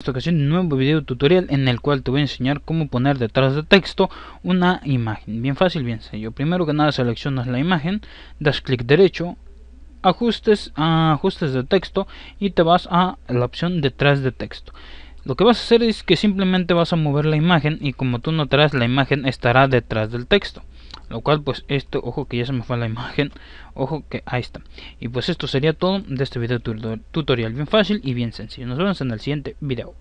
esta ocasión un nuevo video tutorial en el cual te voy a enseñar cómo poner detrás de texto una imagen bien fácil bien sencillo primero que nada seleccionas la imagen das clic derecho ajustes a ah, ajustes de texto y te vas a la opción detrás de texto lo que vas a hacer es que simplemente vas a mover la imagen y como tú notarás la imagen estará detrás del texto lo cual pues esto ojo que ya se me fue la imagen ojo que ahí está y pues esto sería todo de este video tutorial bien fácil y bien sencillo nos vemos en el siguiente video